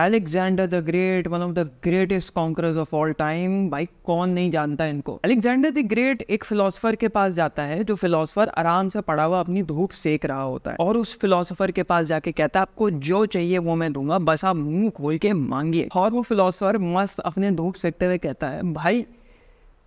Alexander the great one of the greatest conquerors of all time भाई कौन नहीं जानता इनको एलेक्जेंडर द ग्रेट एक फिलोसफर के पास जाता है जो फिलोसफर आराम से पड़ा हुआ अपनी धूप सेक रहा होता है और उस फिलोसफर के पास जाके कहता है आपको जो चाहिए वो मैं दूंगा बस आप मुंह खोल के मांगिए और वो फिलोसफर मस्त अपने धूप सेकते हुए कहता है भाई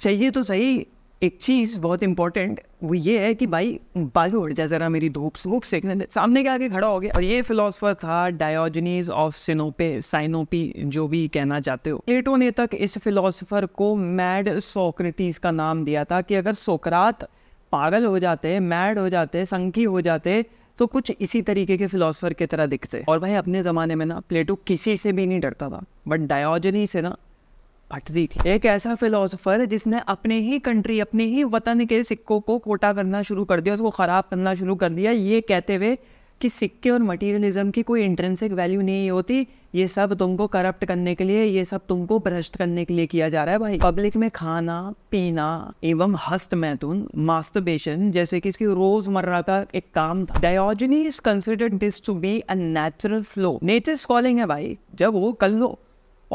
चाहिए तो सही एक चीज़ बहुत इंपॉर्टेंट वो ये है कि भाई बाजू उड़ जाए ज़रा मेरी धूप धूप से सामने के आगे खड़ा हो गया और ये फिलोसफर था डायोजनीज ऑफ सिनोपे साइनोपी जो भी कहना चाहते हो एटो ने तक इस फिलोसफर को मैड सोक्रेटिस का नाम दिया था कि अगर सोकरात पागल हो जाते मैड हो जाते संखी हो जाते तो कुछ इसी तरीके के फिलोसफर की तरह दिखते और भाई अपने ज़माने में ना प्लेटो किसी से भी नहीं डरता था बट डायोजनी से ना भटरी थी एक ऐसा फिलोसोफर जिसने अपने ही कंट्री अपने ही वतन के सिक्कों को कोटा करना शुरू कर दिया उसको ख़राब करना शुरू कर दिया ये कहते हुए कि सिक्के और मटेरियलिज्म की कोई इंट्रेंसिक वैल्यू नहीं होती ये सब तुमको करप्ट करने के लिए ये सब तुमको भ्रष्ट करने के लिए किया जा रहा है भाई पब्लिक में खाना पीना एवं हस्त मैथुन मास्टरबेशन जैसे कि इसकी रोजमर्रा का एक काम था Diogenes is considered this to be a natural flow nature calling है भाई जब वो कल लो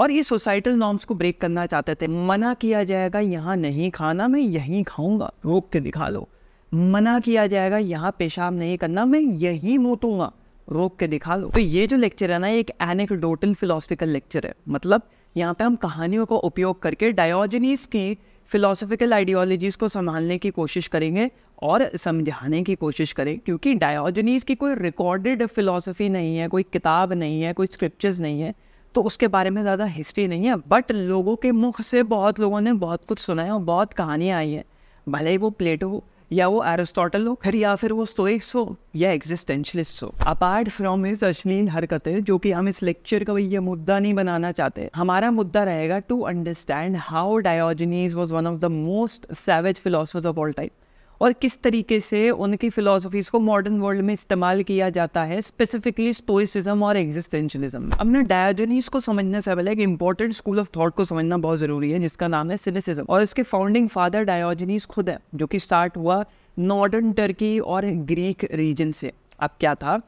और ये सोसाइटल नॉर्म्स को ब्रेक करना चाहते थे मना किया जाएगा यहाँ नहीं खाना मैं यहीं खाऊंगा रोक के दिखा लो मना किया जाएगा यहाँ पेशाब नहीं करना मैं यहीं मोटूंगा रोक के दिखा लो तो ये जो लेक्चर है ना एक एनेकडोटल फिलोसफिकल लेक्चर है मतलब यहाँ पे हम कहानियों का उपयोग करके डायोजनीस की फिलोसफिकल आइडियोलॉजीज़ को संभालने की कोशिश करेंगे और समझाने की कोशिश करें क्योंकि डायोजनीस की कोई रिकॉर्डेड फिलोसफी नहीं है कोई किताब नहीं है कोई स्क्रिप्चर्स नहीं है तो उसके बारे में ज़्यादा हिस्ट्री नहीं है बट लोगों के मुख से बहुत लोगों ने बहुत कुछ सुना है और बहुत कहानियाँ आई हैं भले ही वो प्लेटो हो या वो एरिस्टोटल हो खरी या फिर वो स्टोइक्स हो या एग्जिस्टेंशलिस्ट हो अपार्ट फ्रॉम हिज अश्लील हरकतें जो कि हम इस लेक्चर का ये मुद्दा नहीं बनाना चाहते हमारा मुद्दा रहेगा to understand how Diogenes was one of the most savage philosophers of all time और किस तरीके से उनकी फ़िलोसफीज़ को मॉडर्न वर्ल्ड में इस्तेमाल किया जाता है स्पेसिफिकली स्टोइसिज्म और एग्जिस्टेंशलिज्म में डायोजनीस को समझने से पहले एक इंपॉर्टेंट स्कूल ऑफ थॉट को समझना बहुत ज़रूरी है जिसका नाम है सिनेसिज्म और इसके फाउंडिंग फादर डायोजनीस खुद है जो कि स्टार्ट हुआ नॉर्डर्न टर्की और ग्रीक रीजन से अब क्या था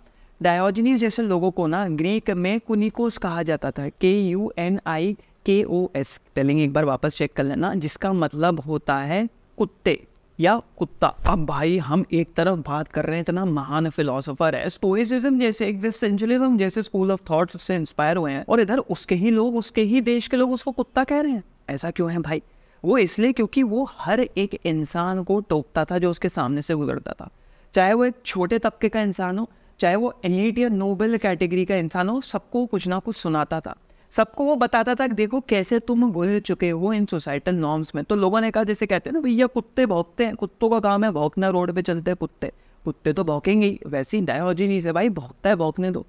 डायोजनीस जैसे लोगों को ना ग्रीक में कुनिकोस कहा जाता था के यू एन आई के ओ एस स्पेलिंग एक बार वापस चेक कर लेना जिसका मतलब होता है कुत्ते या कुत्ता अब भाई हम एक तरफ बात कर रहे हैं इतना महान फिलोसोफर है स्टोइसिज्म जैसे एग्जिस्टेंशियलिज्म जैसे स्कूल ऑफ थॉट्स से इंस्पायर हुए हैं और इधर उसके ही लोग उसके ही देश के लोग उसको कुत्ता कह रहे हैं ऐसा क्यों है भाई वो इसलिए क्योंकि वो हर एक इंसान को टोकता था जो उसके सामने से गुजरता था चाहे वो एक छोटे तबके का इंसान हो चाहे वो एलिट या नोबल कैटेगरी का इंसान हो सबको कुछ ना कुछ सुनाता था सबको वो बताता था कि देखो कैसे तुम घुल चुके हो इन सोसाइटल नॉर्म्स में तो लोगों ने कहा जैसे कहते हैं ना भैया कुत्ते भौंकते हैं कुत्तों का काम है भौंकना रोड पे चलते हैं कुत्ते कुत्ते तो भौंकेंगे ही ही डायोजिनीस है भाई भौंकता है भौंकने दो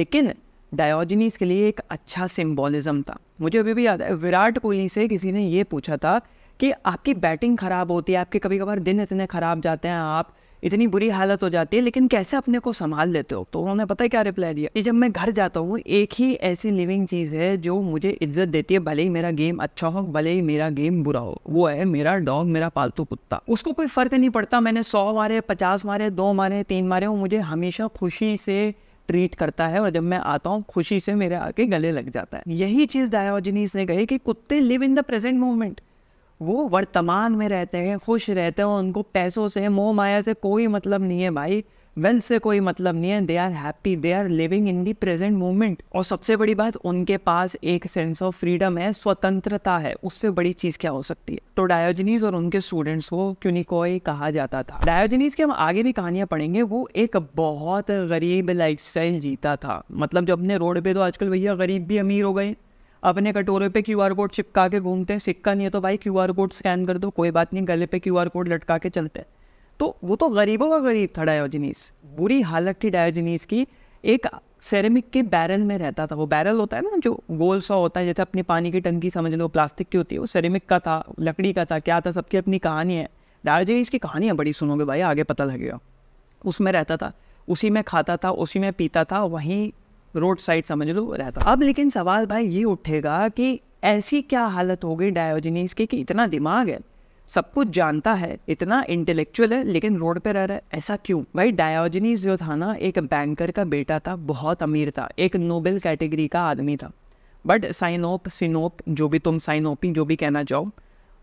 लेकिन डायोजिनीस के लिए एक अच्छा सिम्बॉलिज्म था मुझे अभी भी याद है विराट कोहली से किसी ने ये पूछा था कि आपकी बैटिंग खराब होती है आपके कभी कभार दिन इतने खराब जाते हैं आप इतनी बुरी हालत हो जाती है लेकिन कैसे अपने को संभाल लेते हो तो उन्होंने पता है क्या रिप्लाई दिया कि जब मैं घर जाता हूँ एक ही ऐसी लिविंग चीज़ है जो मुझे इज्जत देती है भले ही मेरा गेम अच्छा हो भले ही मेरा गेम बुरा हो वो है मेरा डॉग मेरा पालतू कुत्ता उसको कोई फ़र्क नहीं पड़ता मैंने सौ मारे पचास मारे दो मारे तीन मारे वो मुझे हमेशा खुशी से ट्रीट करता है और जब मैं आता हूँ खुशी से मेरे आके गले लग जाता है यही चीज़ डायोजनीस ने कही कि कुत्ते live in the present moment वो वर्तमान में रहते हैं खुश रहते हैं उनको पैसों से मोह माया से कोई मतलब नहीं है भाई वेल्थ से कोई मतलब नहीं है they are happy they are living in the present moment और सबसे बड़ी बात उनके पास एक सेंस ऑफ फ्रीडम है स्वतंत्रता है उससे बड़ी चीज़ क्या हो सकती है तो डायोजनीज और उनके स्टूडेंट्स को क्यूनिकोई कहा जाता था डायोजनीज के हम आगे भी कहानियाँ पढ़ेंगे वो एक बहुत गरीब लाइफ जीता था मतलब जो अपने रोड पे तो आजकल भैया गरीब भी अमीर हो गए अपने कटोरे पे क्यू आर कोड चिपका के घूमते हैं सिक्का नहीं है तो भाई क्यू आर कोड स्कैन कर दो कोई बात नहीं गले पे क्यू आर कोड लटका के चलते हैं तो वो तो गरीबों का गरीब था डायोजनीस बुरी हालत थी डायोजनीस की एक सेरेमिक के बैरल में रहता था वो बैरल होता है ना जो गोल सा होता है जैसे अपनी पानी की टंकी समझ लो प्लास्टिक की होती है वो सेरेमिक का था लकड़ी का था क्या था सबकी अपनी कहानी है डायोजनीस की कहानियाँ बड़ी सुनोगे भाई आगे पता लगेगा उसमें रहता था उसी में खाता था उसी में पीता था वहीं रोड साइड समझ लो रहता अब लेकिन सवाल भाई ये उठेगा कि ऐसी क्या हालत हो गई डायोजनीस की कि इतना दिमाग है सब कुछ जानता है इतना इंटेलेक्चुअल है लेकिन रोड पे रह रहा है ऐसा क्यों भाई डायोजनीस जो था ना एक बैंकर का बेटा था बहुत अमीर था एक नोबेल कैटेगरी का आदमी था बट साइनोप सिनोप जो भी तुम साइनोपी जो भी कहना चाहो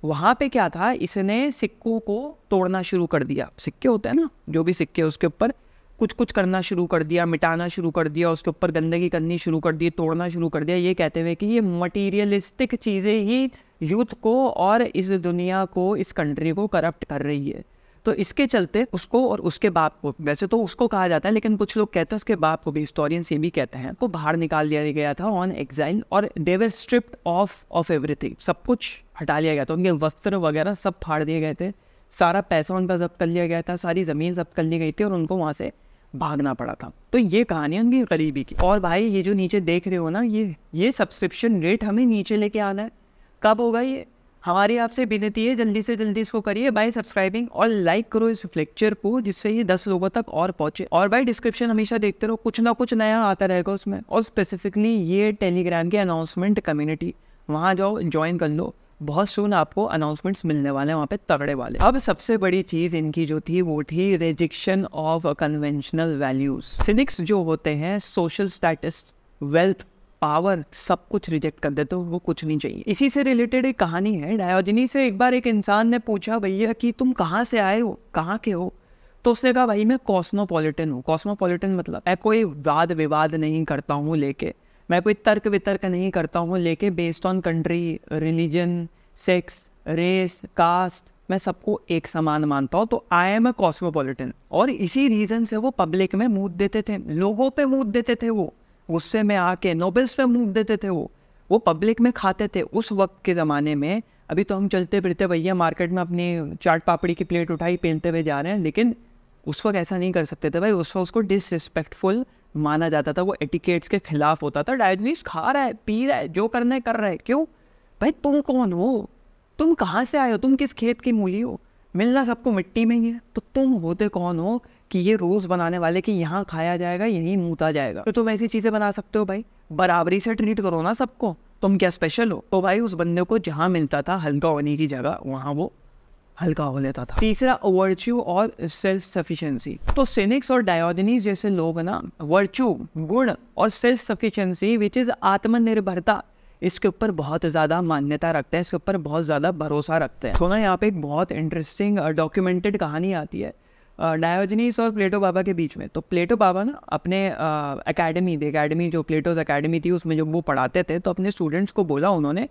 वहाँ पे क्या था इसने सिक्कों को तोड़ना शुरू कर दिया सिक्के होते हैं ना जो भी सिक्के उसके ऊपर कुछ कुछ करना शुरू कर दिया मिटाना शुरू कर दिया उसके ऊपर गंदगी करनी शुरू कर दी तोड़ना शुरू कर दिया ये कहते हुए कि ये मटीरियलिस्टिक चीज़ें ही यूथ को और इस दुनिया को इस कंट्री को करप्ट कर रही है तो इसके चलते उसको और उसके बाप को वैसे तो उसको कहा जाता है लेकिन कुछ लोग कहते हैं उसके बाप को भी हिस्टोरियंस ये भी कहते हैं को बाहर निकाल दिया गया था ऑन एग्जाइल और they were stripped of of everything सब कुछ हटा लिया गया था उनके वस्त्र वगैरह सब फाड़ दिए गए थे सारा पैसा उनका जब्त कर लिया गया था सारी ज़मीन जब्त कर ली गई थी और उनको वहाँ से भागना पड़ा था तो ये है उनकी गरीबी की और भाई ये जो नीचे देख रहे हो ना ये ये सब्सक्रिप्शन रेट हमें नीचे लेके आना है कब होगा ये हमारी आपसे विनती है जल्दी से जल्दी इसको करिए बाय सब्सक्राइबिंग और लाइक करो इस लेक्चर को जिससे ये दस लोगों तक और पहुँचे और भाई डिस्क्रिप्शन हमेशा देखते रहो कुछ ना कुछ नया आता रहेगा उसमें और स्पेसिफिकली ये टेलीग्राम की अनाउंसमेंट कम्युनिटी वहाँ जाओ ज्वाइन कर लो बहुत सुन आपको अनाउंसमेंट्स मिलने वाले हैं वहाँ पे तगड़े वाले अब सबसे बड़ी चीज़ इनकी जो थी वो थी rejection of conventional values cynics जो होते हैं सोशल स्टेटस वेल्थ पावर सब कुछ रिजेक्ट कर देते हो तो वो कुछ नहीं चाहिए इसी से रिलेटेड एक कहानी है डायोजनी से एक बार एक इंसान ने पूछा भैया कि तुम कहाँ से आए हो कहाँ के हो तो उसने कहा भाई मैं कॉस्मोपॉलिटन हूँ कॉस्मोपॉलिटन मतलब मैं कोई वाद विवाद नहीं करता हूँ लेके मैं कोई तर्क वितर्क नहीं करता हूँ लेके based on country religion sex race caste मैं सबको एक समान मानता हूँ तो आई एम अ कॉस्मोपोलिटन और इसी रीज़न से वो पब्लिक में मूड देते थे लोगों पे मूड देते थे वो गुस्से में आके नोबल्स पे मूड देते थे वो वो पब्लिक में खाते थे उस वक्त के ज़माने में अभी तो हम चलते फिरते भैया मार्केट में अपनी चाट पापड़ी की प्लेट उठाई पहनते हुए जा रहे हैं लेकिन उस वक्त ऐसा नहीं कर सकते थे भाई उस वक्त उसको डिसरिस्पेक्टफुल माना जाता था वो एटिकेट्स के खिलाफ होता था डायोजनीस खा रहा है पी रहा है जो करना है कर रहा है क्यों भाई तुम कौन हो तुम कहाँ से आए हो तुम किस खेत की मूली हो मिलना सबको मिट्टी में ही है तो तुम होते कौन हो कि ये रूल्स बनाने वाले कि यहाँ खाया जाएगा यहीं मूता जाएगा तो तुम ऐसी चीज़ें बना सकते हो भाई बराबरी से ट्रीट करो ना सबको तुम क्या स्पेशल हो तो भाई उस बंदे को जहाँ मिलता था हल्का होने की जगह वहाँ वो हल्का हो लेता था तीसरा वर्च्यू और सेल्फ सफिशिएंसी तो सिनिक्स और डायोजनीज जैसे लोग ना वर्च्यू गुण और सेल्फ सफिशिएंसी विच इज़ आत्मनिर्भरता इसके ऊपर बहुत ज़्यादा मान्यता रखते हैं इसके ऊपर बहुत ज़्यादा भरोसा रखते हैं तो ना यहाँ पे एक बहुत इंटरेस्टिंग डॉक्यूमेंटेड uh, कहानी आती है डायोजनीस uh, और प्लेटो बाबा के बीच में तो प्लेटो बाबा ना अपने अकेडमी थी अकेडमी जो प्लेटोज अकेडमी थी उसमें जो वो पढ़ाते थे तो अपने स्टूडेंट्स को बोला उन्होंने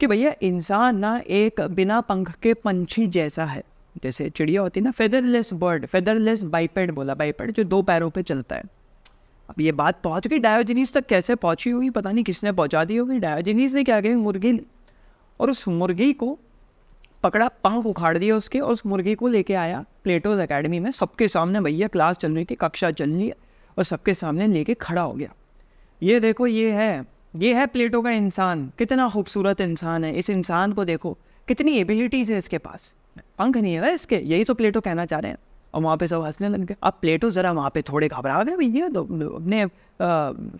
कि भैया इंसान ना एक बिना पंख के पंछी जैसा है जैसे चिड़िया होती है ना फेदरलेस बर्ड फेदरलेस बाइपेड बोला बाइपेड जो दो पैरों पे चलता है अब ये बात पहुंच गई डायोजनीस तक कैसे पहुंची होगी पता नहीं किसने पहुंचा दी होगी डायोजनीस ने क्या कही मुर्गी और उस मुर्गी को पकड़ा पंख उखाड़ दिया उसके और उस मुर्गी को लेके आया प्लेटोज अकेडमी में सबके सामने भैया क्लास चल रही थी कक्षा चल रही और सबके सामने लेके खड़ा हो गया ये देखो ये है ये है प्लेटो का इंसान कितना खूबसूरत इंसान है इस इंसान को देखो कितनी एबिलिटीज़ है इसके पास पंख नहीं है इसके यही तो प्लेटो कहना चाह रहे हैं और वहाँ पे सब हंसने लग गए अब प्लेटो ज़रा वहाँ पे थोड़े घबरा गए भैया अपने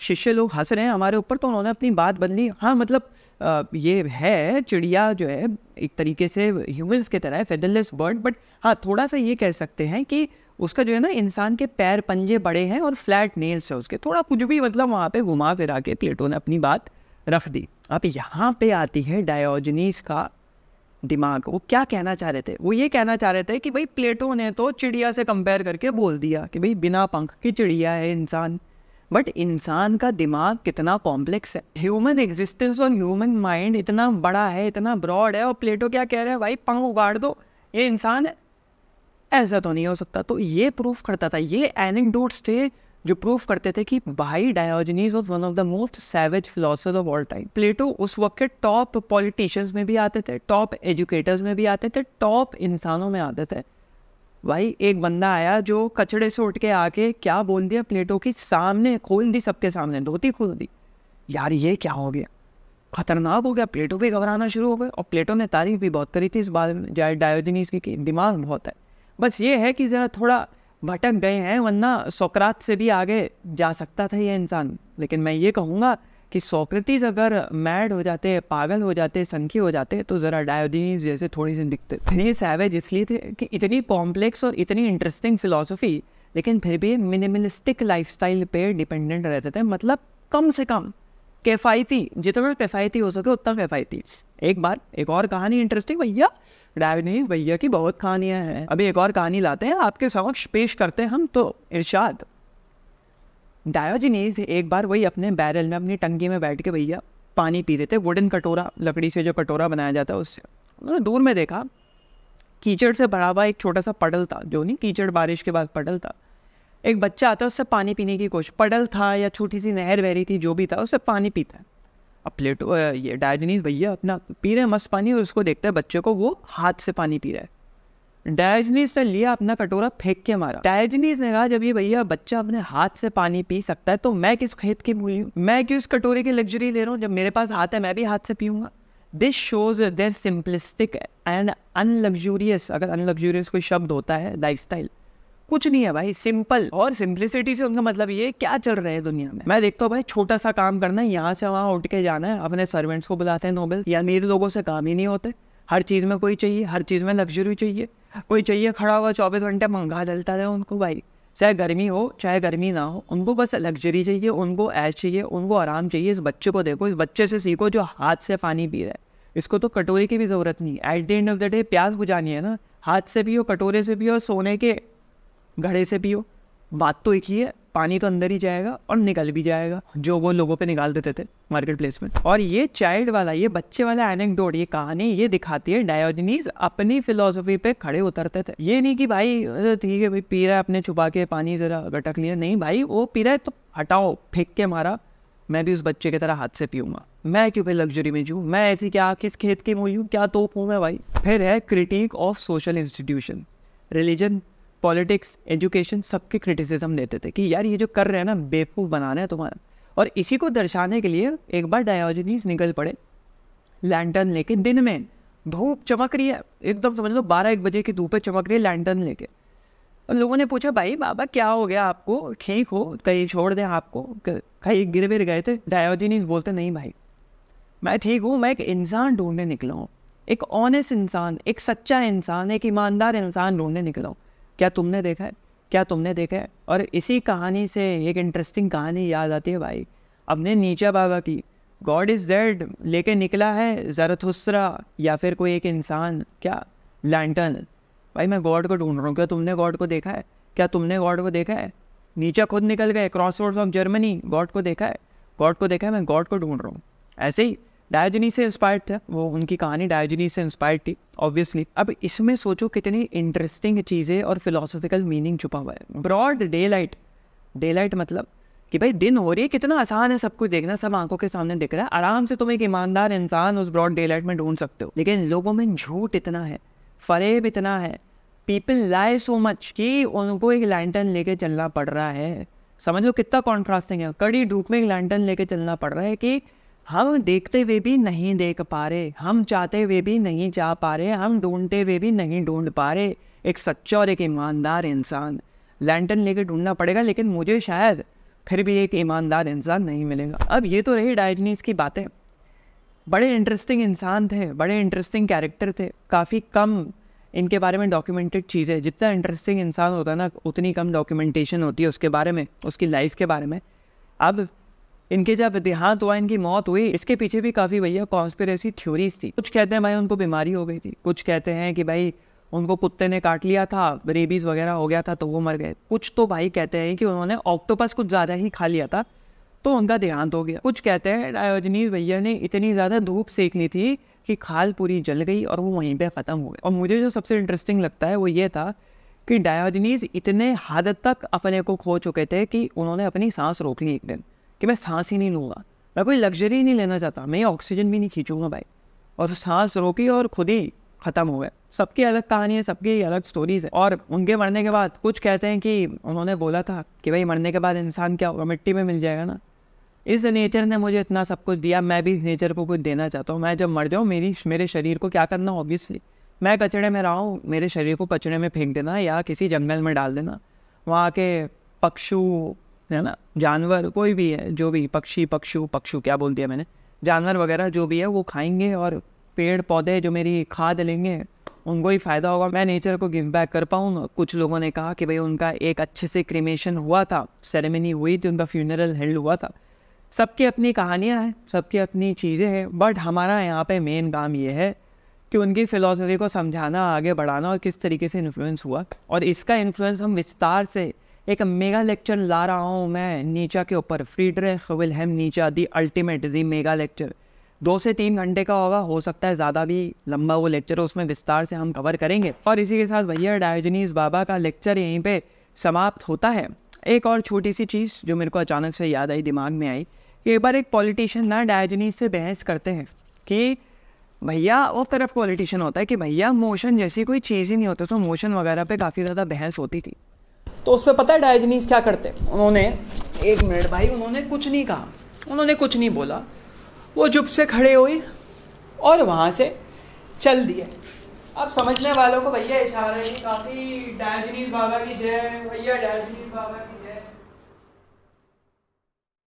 शिष्य लोग हंस रहे हैं हमारे ऊपर तो उन्होंने अपनी बात बदली हाँ मतलब आ, ये है चिड़िया जो है एक तरीके से ह्यूमंस की तरह है फेडरलेस बर्ड बट हाँ थोड़ा सा ये कह सकते हैं कि उसका जो है ना इंसान के पैर पंजे बड़े हैं और फ्लैट नेल्स है उसके थोड़ा कुछ भी मतलब वहाँ पे घुमा फिरा के प्लेटो ने अपनी बात रख दी अब यहाँ पे आती है डायोजनीस का दिमाग वो क्या कहना चाह रहे थे वो ये कहना चाह रहे थे कि भाई प्लेटो ने तो चिड़िया से कंपेयर करके बोल दिया कि भाई बिना पंख की चिड़िया है इंसान बट इंसान का दिमाग कितना कॉम्प्लेक्स है ह्यूमन एग्जिस्टेंस और ह्यूमन माइंड इतना बड़ा है इतना ब्रॉड है और प्लेटो क्या कह रहे हैं भाई पंख उगाड़ दो ये इंसान है ऐसा तो नहीं हो सकता तो ये प्रूफ करता था ये एनेक्डोट्स थे जो प्रूफ करते थे कि भाई Diogenes was one of the most savage philosopher of all time Plato उस वक्त के टॉप पॉलिटिशियंस में भी आते थे टॉप एजुकेटर्स में भी आते थे टॉप इंसानों में आते थे भाई एक बंदा आया जो कचड़े से उठ के आके क्या बोल दिया प्लेटो की सामने खोल दी सबके सामने धोती खोल दी यार ये क्या हो गया खतरनाक हो गया प्लेटो भी घबराना शुरू हो गया और प्लेटो ने तारीफ भी बहुत करी थी इस बारे में डायोजनीस की दिमाग बहुत है बस ये है कि ज़रा थोड़ा भटक गए हैं वरना सोकरात से भी आगे जा सकता था ये इंसान लेकिन मैं ये कहूँगा कि सोक्रेटिस अगर मैड हो जाते पागल हो जाते संखी हो जाते तो ज़रा डायोडीज जैसे थोड़ी सी दिखते ये सैवेज इसलिए थे कि इतनी कॉम्प्लेक्स और इतनी इंटरेस्टिंग फ़िलासफ़ी लेकिन फिर भी मिनिमलिस्टिक लाइफस्टाइल पे डिपेंडेंट रहते थे मतलब कम से कम किफ़ायती जितना किफ़ायती हो सके उतना किफ़ायती एक बार एक और कहानी इंटरेस्टिंग भैया डायनीज भैया की बहुत कहानियाँ हैं अभी एक और कहानी लाते हैं आपके समक्ष पेश करते हैं हम तो इर्शाद डायोजनीज एक बार वही अपने बैरल में अपनी टंकी में बैठ के भैया पानी रहे थे वुडन कटोरा लकड़ी से जो कटोरा बनाया जाता है उससे उन्होंने दूर में देखा कीचड़ से भरा हुआ एक छोटा सा पडल था जो नहीं कीचड़ बारिश के बाद पडल था एक बच्चा आता है उससे पानी पीने की कोशिश पडल था या छोटी सी नहर बह रही थी जो भी था उससे पानी पीता है अब प्लेटो ये डायजनीस भैया अपना पी रहे हैं मस्त पानी और उसको देखता है बच्चे को वो हाथ से पानी पी रहा है डायजनीज ने लिया अपना कटोरा फेंक के मारा डायजनीस ने कहा जब ये भैया बच्चा अपने हाथ से पानी पी सकता है तो मैं किस खेत की मूली हूँ मैं क्यों इस कटोरे की लग्जरी ले रहा हूँ जब मेरे पास हाथ है मैं भी हाथ से पीऊँगा this shows their simplistic and unluxurious अगर अनलग्जूरियस कोई शब्द होता है लाइफ स्टाइल कुछ नहीं है भाई सिंपल और सिंप्लिसिटी से उनका मतलब ये क्या चल रहा है दुनिया में मैं देखता हूँ भाई छोटा सा काम करना है यहाँ से वहाँ उठ के जाना है अपने सर्वेंट्स को बुलाते हैं नोबेल या अमीर लोगों से काम ही नहीं होते हर चीज़ में कोई चाहिए हर चीज़ में लग्जरी चाहिए कोई चाहिए खड़ा हुआ चौबीस घंटे मंगा डलता रहे उनको भाई चाहे गर्मी हो चाहे गर्मी ना हो उनको बस लग्जरी चाहिए उनको ऐश चाहिए उनको आराम चाहिए इस बच्चे को देखो इस बच्चे से सीखो जो हाथ से पानी पी रहा है इसको तो कटोरे की भी ज़रूरत नहीं at the end of the day प्याज बुझानी है ना हाथ से भी हो कटोरे से भी हो सोने के घड़े से पियो बात तो एक ही है पानी तो अंदर ही जाएगा और निकल भी जाएगा जो वो लोगों पे निकाल देते थे मार्केट प्लेस में और ये चाइल्ड वाला ये बच्चे वाला एनेकडोट ये कहानी ये दिखाती है डायोजनीज अपनी फिलोसफी पे खड़े उतरते थे ये नहीं कि भाई ठीक है भाई पी रहा है अपने छुपा के पानी ज़रा गटक लिया नहीं भाई वो पी रहा है तो हटाओ फेंक के मारा मैं भी उस बच्चे की तरह हाथ से पीऊंगा मैं क्यों भाई लग्जरी में जूँ मैं ऐसी क्या किस खेत की मूली हूँ क्या तोप हूँ मैं भाई फिर है critic of social institution religion politics education सबके क्रिटिसिज्म देते थे कि यार ये जो कर रहे हैं ना बेवकूफ़ बनाना है तुम्हारा और इसी को दर्शाने के लिए एक बार डायोजनीस निकल पड़े लैंटर्न लेके दिन में धूप चमक रही है एकदम समझ लो बारह एक बजे की धूपें चमक रही है लैंटर्न लेके और लोगों ने पूछा भाई बाबा क्या हो गया आपको ठीक हो कहीं छोड़ दें आपको कहीं गिर विर गए थे डायोजनीस बोलते नहीं भाई मैं ठीक हूँ मैं एक इंसान ढूंढने निकला हूँ एक ऑनेस्ट इंसान एक सच्चा इंसान एक ईमानदार इंसान ढूंढने निकला हूँ क्या तुमने देखा है क्या तुमने देखा है और इसी कहानी से एक इंटरेस्टिंग कहानी याद आती है भाई अपने नीचा बाबा की गॉड इज़ डेड लेके निकला है ज़रथुसरा या फिर कोई एक इंसान क्या लैंटन भाई मैं गॉड को ढूंढ रहा हूँ क्या तुमने गॉड को देखा है क्या तुमने गॉड को देखा है नीचा खुद निकल गए crossroads of Germany God को देखा है गॉड को देखा है मैं गॉड को ढूंढ रहा हूँ ऐसे ही डायोजनी से इंस्पायर्ड था वो उनकी कहानी डायोजनी से इंस्पायर्ड थी ऑब्वियसली अब इसमें सोचो कितनी इंटरेस्टिंग चीज़ें और फिलोसफिकल मीनिंग छुपा हुआ है broad daylight daylight मतलब कि भाई दिन हो रही है कितना आसान है सब कुछ देखना सब आंखों के सामने दिख रहा है आराम से तुम एक ईमानदार इंसान उस ब्रॉड डे लाइट में ढूंढ सकते हो लेकिन लोगों में झूठ इतना है फरेब इतना है पीपल लाई सो मच कि उनको एक लैंटर्न लेके चलना पड़ रहा है समझ लो कितना कॉन्ट्रास्टिंग है कड़ी धूप में एक लैंटर्न लेके चलना पड़ रहा है कि हम देखते हुए भी नहीं देख पा रहे हम चाहते हुए भी नहीं चाह पा रहे हम ढूंढते हुए भी नहीं ढूंढ पा रहे एक सच्चा और एक ईमानदार इंसान लैंटन लेके ढूंढना पड़ेगा लेकिन मुझे शायद फिर भी एक ईमानदार इंसान नहीं मिलेगा अब ये तो रही डायजनीस की बातें बड़े इंटरेस्टिंग इंसान थे बड़े इंटरेस्टिंग कैरेक्टर थे काफ़ी कम इनके बारे में डॉक्यूमेंटेड चीज़ें जितना इंटरेस्टिंग इंसान होता है ना उतनी कम डॉक्यूमेंटेशन होती है उसके बारे में उसकी लाइफ के बारे में अब इनके जब देहांत हुआ इनकी मौत हुई इसके पीछे भी काफ़ी भैया कॉन्स्पिरेसी थ्योरीज थी कुछ कहते हैं भाई उनको बीमारी हो गई थी कुछ कहते हैं कि भाई उनको कुत्ते ने काट लिया था रेबीज वगैरह हो गया था तो वो मर गए कुछ तो भाई कहते हैं कि उन्होंने ऑक्टोपस कुछ ज़्यादा ही खा लिया था तो उनका देहांत हो गया कुछ कहते हैं डायोजनीज भैया ने इतनी ज़्यादा धूप सेक ली थी कि खाल पूरी जल गई और वो वहीं पर ख़त्म हो गए और मुझे जो सबसे इंटरेस्टिंग लगता है वो ये था कि डायोजनीज इतने हद तक अपने को खो चुके थे कि उन्होंने अपनी सांस रोक ली एक दिन कि मैं सांस ही नहीं लूँगा मैं कोई लग्जरी नहीं लेना चाहता मैं ऑक्सीजन भी नहीं खींचूँगा भाई और सांस रोकी और खुद ही ख़त्म हुए सबकी अलग कहानी है सबकी अलग स्टोरीज है और उनके मरने के बाद कुछ कहते हैं कि उन्होंने बोला था कि भाई मरने के बाद इंसान क्या होगा मिट्टी में मिल जाएगा ना इस नेचर ने मुझे इतना सब कुछ दिया मैं भी इस नेचर को कुछ देना चाहता हूँ मैं जब मर जाऊँ मेरी मेरे शरीर को क्या करना ऑब्वियसली मैं कचड़े में रहा हूँ मेरे शरीर को कचड़े में फेंक देना या किसी जंगल में डाल देना वहाँ के पक्षु है ना जानवर कोई भी है जो भी पक्षी पक्षु पक्षु क्या बोल दिया मैंने जानवर वगैरह जो भी है वो खाएंगे और पेड़ पौधे जो मेरी खाद लेंगे उनको ही फ़ायदा होगा मैं नेचर को गिव बैक कर पाऊँ कुछ लोगों ने कहा कि भाई उनका एक अच्छे से क्रीमेशन हुआ था सेरेमनी हुई थी उनका फ्यूनरल हेल्ड हुआ था सबकी अपनी कहानियाँ हैं सबकी अपनी चीज़ें हैं बट हमारा यहाँ पे मेन काम ये है कि उनकी फ़िलासफ़ी को समझाना आगे बढ़ाना और किस तरीके से इन्फ्लुएंस हुआ और इसका इन्फ्लुएंस हम विस्तार से एक मेगा लेक्चर ला रहा हूँ मैं नीचा के ऊपर Wilhelm Nietzsche the ultimate the mega lecture दो से तीन घंटे का होगा हो सकता है ज़्यादा भी लंबा वो लेक्चर उसमें विस्तार से हम कवर करेंगे और इसी के साथ भैया डायोजनीस बाबा का लेक्चर यहीं पर समाप्त होता है एक और छोटी सी चीज़ जो मेरे को अचानक से याद आई दिमाग में आई कि एक बार एक पॉलिटिशियन ना डायोजनीस से बहस करते हैं कि भैया वो तरफ पॉलिटिशियन होता है कि भैया मोशन जैसी कोई चीज़ ही नहीं होती सो मोशन वगैरह पे काफ़ी ज़्यादा बहस होती थी तो उसमें पता है डायजनीस क्या करते उन्होंने एक मिनट भाई उन्होंने कुछ नहीं कहा उन्होंने कुछ नहीं बोला वो चुप से खड़े हुए और वहाँ से चल दिए अब समझने वालों को भैया इशारे काफ़ी डायजनीस बाबा की जय भैया डायजनीस बाबा की